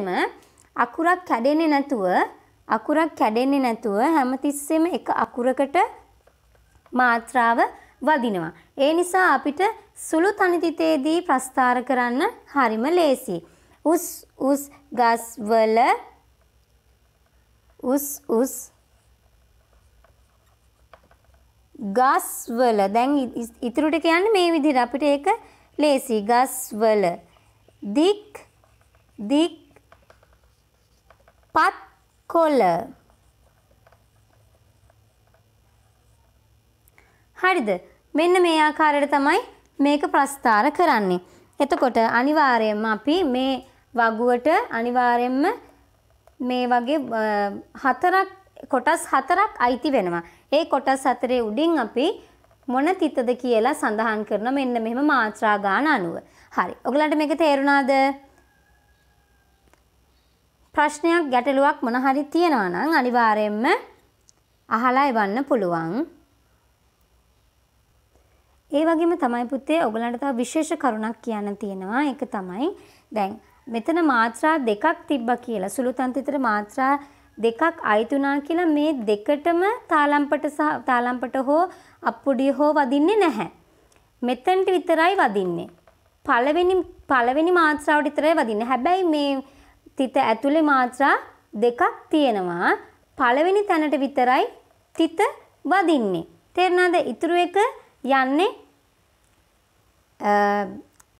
හැමතිස්සෙම අකුරක් කැඩෙන්නේ නැතුව අකුරක් කැඩෙන්නේ නැතුව හැමතිස්සෙම එක අකුරකට මාත්‍රාව වදිනවා. ඒ නිසා අපිට සුළු තනිතිතේදී ප්‍රස්ථාර කරන්න හරිම ලේසි. උස් උස් ගස්වල උස් උස් ගස්වල දැන් ඉතුරුට කියන්නේ මේ විදිහට අපිට ඒක ලේසි ගස්වල දික් දික් පත් කොළ හරිද මෙන්න මේ ආකාරයට තමයි මේක ප්‍රස්ථාර කරන්නේ. එතකොට අනිවාර්යයෙන්ම අපි මේ වගුවට අනිවාර්යයෙන්ම මේ වගේ හතරක් කොටස් හතරක් අයිති වෙනවා. ඒ කොටස් හතරේ උඩින් අපි මොන තිතද කියලා සඳහන් කරන මෙන්න මෙහෙම මාත්‍රා ගාන අනුව. හරි. ඔයගලන්ට මේක තේරුණාද? ප්‍රශ්නයක් ගැටලුවක් මොන හරි තියෙනවා නම් අනිවාර්යයෙන්ම අහලා එවන්න පුළුවන්. ඒ වගේම තමයි පුතේ ඔයගලන්ට තව විශේෂ කරුණක් කියන්න තියෙනවා. ඒක තමයි දැන් මෙතන මාත්‍රා දෙකක් තිබ්බා කියලා සුළු තන්ත්‍රිතර මාත්‍රා දෙකක් අයිතුනා කියලා මේ දෙකටම තාලම්පට සහ තාලම්පට හෝ අප්පුඩිය හෝ වදින්නේ නැහැ. මෙතෙන්ට විතරයි වදින්නේ. පළවෙනි පළවෙනි මාත්‍රාවට විතරයි වදින්නේ. හැබැයි මේ තිත ඇතුලේ මාත්‍රා දෙකක් තියෙනවා. පළවෙනි තැනට විතරයි තිත වදින්නේ. තේරුණාද? ඊතුරු එක යන්නේ